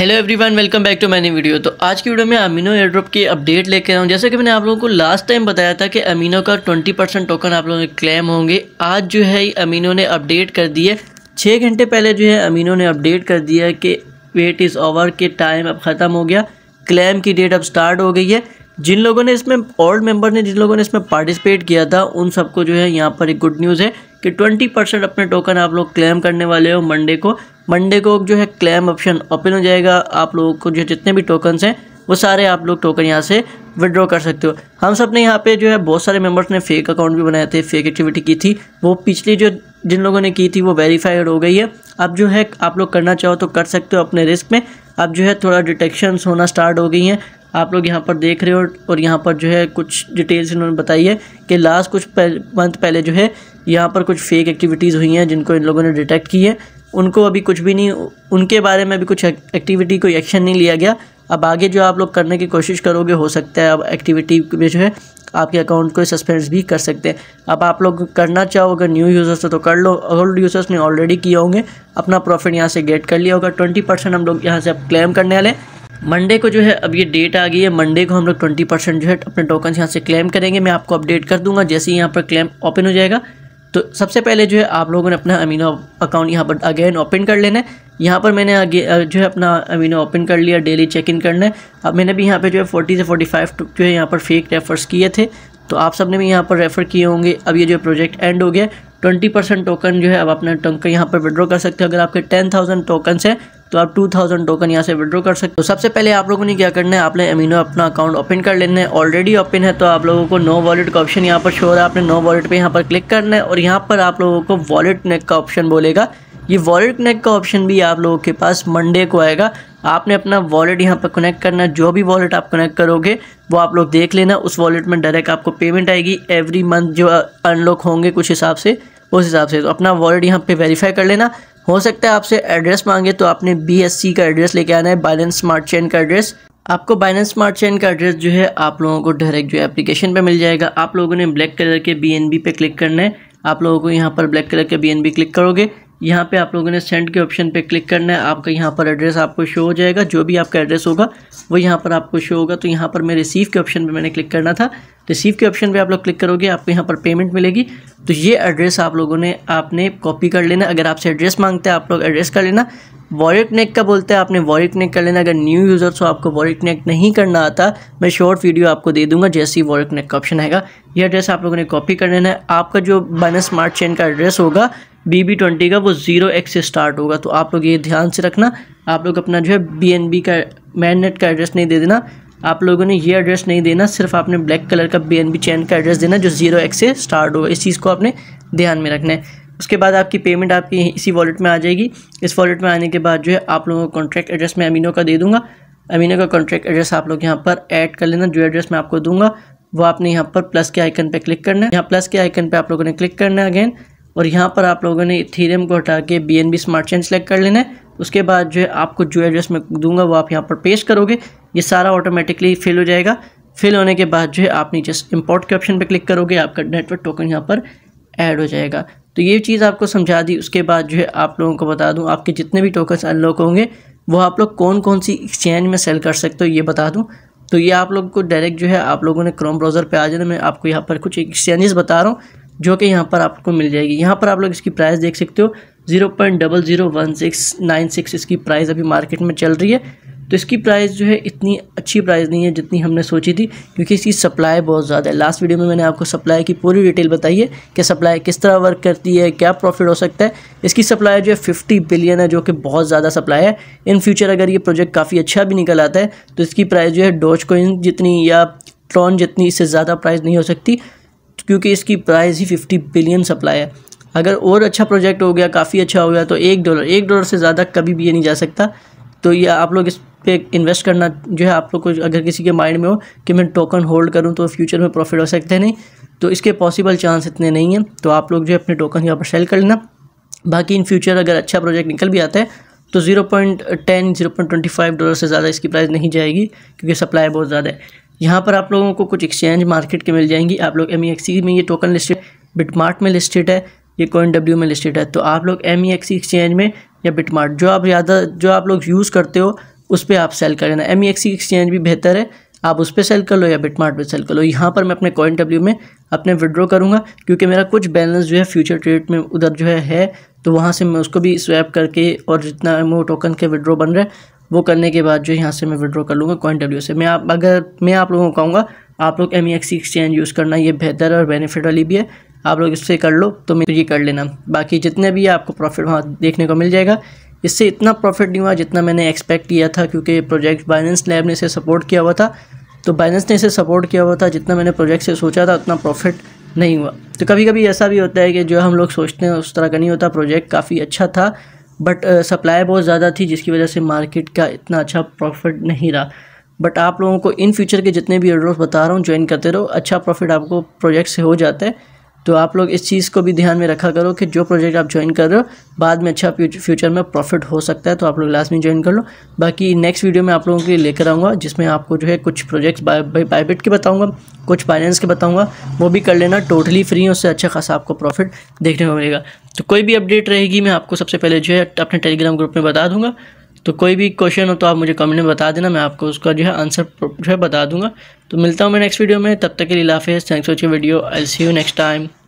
hello everyone welcome back to many video तो आज की वीडियो में अमीनो एयरड्रॉप की अपडेट लेकर आया हूँ जैसे कि मैंने आप लोगों को लास्ट टाइम बताया था कि अमीनो का 20 परसेंट टोकन आप लोगों के क्लेम होंगे आज जो है अमीनो ने अपडेट कर दिए छः घंटे पहले जो है अमीनो ने अपडेट कर दिया कि वेट इज़ ओवर के टाइम अब ख़त्म हो गया क्लेम की डेट अब स्टार्ट हो गई है जिन लोगों ने इसमें ओल्ड मेम्बर ने जिन लोगों ने इसमें पार्टिसिपेट किया था उन सबको जो है यहाँ पर एक गुड न्यूज़ है कि 20 परसेंट अपने टोकन आप लोग क्लेम करने वाले हो मंडे को मंडे को जो है क्लेम ऑप्शन ओपन हो जाएगा आप लोगों को जो जितने भी टोकन्स हैं वो सारे आप लोग टोकन यहाँ से विड्रॉ कर सकते हो हम सब ने यहाँ पे जो है बहुत सारे मेंबर्स ने फेक अकाउंट भी बनाए थे फेक एक्टिविटी की थी वो पिछली जो जिन लोगों ने की थी वो वेरीफाइड हो गई है अब जो है आप लोग करना चाहो तो कर सकते हो अपने रिस्क में अब जो है थोड़ा डिटेक्शन होना स्टार्ट हो गई हैं आप लोग यहाँ पर देख रहे हो और यहाँ पर जो है कुछ डिटेल्स इन्होंने बताई है कि लास्ट कुछ मंथ पहले जो है यहाँ पर कुछ फेक एक्टिविटीज़ हुई हैं जिनको इन लोगों ने डिटेक्ट की है उनको अभी कुछ भी नहीं उनके बारे में भी कुछ एक्टिविटी कोई एक्शन नहीं लिया गया अब आगे जो आप लोग करने की कोशिश करोगे हो सकता है अब एक्टिविटी में जो है आपके अकाउंट को सस्पेंस भी कर सकते हैं अब आप लोग करना चाहो अगर न्यू यूज़र्स तो कर लो ओल्ड यूज़र्स ने ऑलरेडी किए होंगे अपना प्रॉफिट यहाँ से गेट कर लिया होगा ट्वेंटी परसेंट हम लोग यहाँ से अब क्लेम करने वाले मंडे को जो है अब ये डेट आ गई है मंडे को हम लोग ट्वेंटी परसेंट जो है अपने टोकन यहाँ से क्लेम करेंगे मैं आपको अपडेट कर दूंगा जैसे ही यहाँ पर क्लेम ओपन हो जाएगा तो सबसे पहले जो है आप लोगों ने अपना अमीनो अकाउंट यहाँ पर अगेन ओपन कर लेना है यहाँ पर मैंने आगे जो है अपना अमीनो ओपन कर लिया डेली चेक इन करना है अब मैंने भी यहाँ पर जो है फोर्टी से फोर्टी फाइव जो है यहाँ पर फेक रेफर्स किए थे तो आप सब ने भी यहाँ पर रेफ़र किए होंगे अब ये जो प्रोजेक्ट एंड हो गया ट्वेंटी परसेंट टोकन जो है अब अपना टोकन यहाँ पर विड्रॉ कर सकते हो अगर आपके टेन थाउजेंड टोकन्स हैं तो आप टू थाउजेंड टोकन यहाँ से विड्रॉ कर सकते हो तो सबसे पहले आप लोगों ने क्या करना है आपने अमीनो अपना अकाउंट ओपन कर लेना है ऑलरेडी ओपन है तो आप लोगों को नो वॉलेट का ऑप्शन यहाँ पर शो हो रहा है आपने नो वॉलेट पर यहाँ पर क्लिक करना है और यहाँ पर आप लोगों को वॉलेट नेक का ऑप्शन बोलेगा ये वॉलेट कनेक्ट का ऑप्शन भी आप लोगों के पास मंडे को आएगा आपने अपना वॉलेट यहाँ पर कनेक्ट करना जो भी वॉलेट आप कनेक्ट करोगे वो आप लोग देख लेना उस वॉलेट में डायरेक्ट आपको पेमेंट आएगी एवरी मंथ जो अनलॉक होंगे कुछ हिसाब से उस हिसाब से तो अपना वॉलेट यहाँ पे वेरीफाई कर लेना हो सकता है आपसे एड्रेस मांगे तो आपने बी का एड्रेस लेके आना है बाइलेंस स्मार्ट चेन का एड्रेस आपको बाइनेंस स्मार्ट चेन का एड्रेस जो है आप लोगों को डायरेक्ट जो है एप्लीकेशन पे मिल जाएगा आप लोगों ने ब्लैक कलर के बी पे क्लिक करना है आप लोगों को यहाँ पर ब्लैक कलर के बी क्लिक करोगे यहाँ पे आप लोगों ने सेंड के ऑप्शन पे क्लिक करना है आपका यहाँ पर एड्रेस आपको शो हो जाएगा जो भी आपका एड्रेस होगा वो यहाँ पर आपको शो होगा तो यहाँ पर मैं रिसीव के ऑप्शन पे मैंने क्लिक करना था रिसीव के ऑप्शन पे आप लोग क्लिक करोगे आपको यहाँ पर पेमेंट मिलेगी तो ये एड्रेस आप लोगों ने आपने कॉपी कर लेना अगर आपसे एड्रेस मांगते हैं आप लोग एड्रेस कर लेना वॉलेट नेक का बोलते हैं आपने वॉलेट नेक कर लेना अगर न्यू यूज़र्स हो आपको वॉलेट नेक नहीं करना आता मैं शॉर्ट वीडियो आपको दे दूंगा जैसे ही वॉलेट नेक का ऑप्शन आएगा ये एड्रेस आप लोगों ने कॉपी कर लेना है आपका जो बाइनस स्मार्ट चेन का एड्रेस होगा बी बी ट्वेंटी का वो ज़ीरो एक्स से स्टार्ट होगा तो आप लोग ये ध्यान से रखना आप लोग अपना जो है बी एन बी का मैननेट का एड्रेस नहीं दे देना आप लोगों ने ये एड्रेस नहीं देना सिर्फ आपने ब्लैक कलर का बी एन बी चैन का एड्रेस देना जो जीरो एक्स से स्टार्ट होगा इस चीज़ को आपने ध्यान में रखना है उसके बाद आपकी पेमेंट आपकी इसी वॉलेट में आ जाएगी इस वॉलेट में आने के बाद जो है आप लोगों को कॉन्ट्रैक्ट एड्रेस मैं अमीनो का दे दूँगा अमीनो का कॉन्ट्रैक्ट एड्रेस आप लोग यहाँ पर ऐड कर लेना जो एड्रेस मैं आपको दूंगा वो आपने यहाँ पर प्लस के आइकन पे क्लिक करना है यहाँ प्लस के आइकन पे आप लोगों ने क्लिक करना है अगेन और यहाँ पर आप लोगों ने इथेरियम को हटा के B N B smart chain select कर लेना है उसके बाद जो है आपको जो एड्रेस मैं दूंगा वो आप यहाँ पर पेश करोगे ये सारा ऑटोमेटिकली फिल हो जाएगा फिल होने के बाद जो है आप नीचे इम्पोर्ट के ऑप्शन पर क्लिक करोगे आपका नेटवर्क टोकन यहाँ पर ऐड हो जाएगा तो ये चीज़ आपको समझा दी उसके बाद जो है आप लोगों को बता दूँ आपके जितने भी टोकन अनलॉक होंगे वो आप लोग कौन कौन सी एक्सचेंज में सेल कर सकते हो ये बता दूँ तो ये आप लोग को डायरेक्ट जो है आप लोगों ने क्रोम ब्राउज़र पे आ जाना मैं आपको यहाँ पर कुछ एक्सचेंजेस बता रहा हूँ जो कि यहाँ पर आपको मिल जाएगी यहाँ पर आप लोग इसकी प्राइस देख सकते हो zero point double zero one six nine six इसकी प्राइस अभी मार्केट में चल रही है तो इसकी प्राइस जो है इतनी अच्छी प्राइस नहीं है जितनी हमने सोची थी क्योंकि इसकी सप्लाई बहुत ज़्यादा है लास्ट वीडियो में मैंने आपको सप्लाई की पूरी डिटेल बताई है कि सप्लाई किस तरह वर्क करती है क्या प्रॉफिट हो सकता है इसकी सप्लाई जो है फिफ्टी बिलियन है जो कि बहुत ज़्यादा सप्लाई है इन फ्यूचर अगर ये प्रोजेक्ट काफ़ी अच्छा भी निकल आता है तो इसकी प्राइस जो है डोज कोइन जितनी या ट्रॉन जितनी इससे ज़्यादा प्राइस नहीं हो सकती क्योंकि इसकी प्राइस ही फिफ्टी बिलियन सप्लाई है अगर और अच्छा प्रोजेक्ट हो गया काफ़ी अच्छा हो गया तो एक डॉलर एक डॉलर से ज़्यादा कभी भी ये नहीं जा सकता तो ये आप लोग इस पे इन्वेस्ट करना जो है आप लोग को अगर किसी के माइंड में हो कि मैं टोकन होल्ड करूं तो फ्यूचर में प्रॉफिट हो सकते हैं नहीं तो इसके पॉसिबल चांस इतने नहीं हैं तो आप लोग जो है अपने टोकन यहाँ पर सेल कर लेना बाकी इन फ्यूचर अगर अच्छा प्रोजेक्ट निकल भी आता है तो zero point ten zero point twenty five dollar से ज़्यादा इसकी प्राइस नहीं जाएगी क्योंकि सप्लाई बहुत ज़्यादा है यहाँ पर आप लोगों को कुछ एक्सचेंज मार्केट के मिल जाएंगी आप लोग एम e में ये टोकन लिस्टेड बिटमार्ट में लिस्टेड है ये कॉइन डब्ल्यू में लिस्टेड है तो आप लोग एम एक्सचेंज e में या बिटमार्ट जो आप ज़्यादा जो आप लोग यूज़ करते हो उस पर आप सेल कर लेना एम एक्सचेंज भी बेहतर है आप उस पर सेल कर लो या बिटमार्ट पे सेल कर लो यहाँ पर मैं अपने कॉइन डब्ल्यू में अपने विड्रॉ करूँगा क्योंकि मेरा कुछ बैलेंस जो है फ्यूचर ट्रेड में उधर जो है है तो वहाँ से मैं उसको भी स्वैप करके और जितना एमओ टोकन के विड्रॉ बन रहा है वो करने के बाद जो यहाँ से मैं विड्रॉ कर लूँगा कॉइन डब्ल्यू से मैं आप अगर मैं आप लोगों को कहूँगा आप लोग एम एक्सचेंज यूज़ करना ये बेहतर और बेनिफिट वाली भी है आप लोग इससे कर लो तो मेरे ये कर लेना बाकी जितने भी आपको प्रॉफिट वहाँ देखने को मिल जाएगा इससे इतना प्रॉफिट नहीं हुआ जितना मैंने एक्सपेक्ट किया था क्योंकि प्रोजेक्ट बाइनेंस लैब ने इसे सपोर्ट किया हुआ था तो बाइनेंस ने इसे सपोर्ट किया हुआ था जितना मैंने प्रोजेक्ट से सोचा था उतना प्रॉफिट नहीं हुआ तो कभी कभी ऐसा भी होता है कि जो हम लोग सोचते हैं उस तरह का नहीं होता प्रोजेक्ट काफ़ी अच्छा था बट सप्लाई uh, बहुत ज़्यादा थी जिसकी वजह से मार्केट का इतना अच्छा प्रॉफिट नहीं रहा बट आप लोगों को इन फ्यूचर के जितने भी एड्रोस बता रहा हूँ ज्वाइन करते रहो अच्छा प्रॉफिट आपको प्रोजेक्ट से हो जाता है तो आप लोग इस चीज़ को भी ध्यान में रखा करो कि जो प्रोजेक्ट आप ज्वाइन कर रहे हो बाद में अच्छा फ्यूचर में प्रॉफिट हो सकता है तो आप लोग लास्ट में ज्वाइन कर लो बाकी नेक्स्ट वीडियो में आप लोगों के लिए लेकर आऊँगा जिसमें आपको जो है कुछ प्रोजेक्ट्स बाइबिट के बताऊँगा कुछ फाइनेंस के बताऊँगा वो भी कर लेना टोटली फ्री है उससे अच्छा खासा आपको प्रॉफिट देखने को मिलेगा तो कोई भी अपडेट रहेगी मैं आपको सबसे पहले जो है अपने टेलीग्राम ग्रुप में बता दूँगा तो कोई भी क्वेश्चन हो तो आप मुझे कमेंट में बता देना मैं आपको उसका जो है आंसर जो है बता दूंगा तो मिलता हूँ मैं नेक्स्ट वीडियो में तब तक के लिए लाफेज thanks for video I see you next time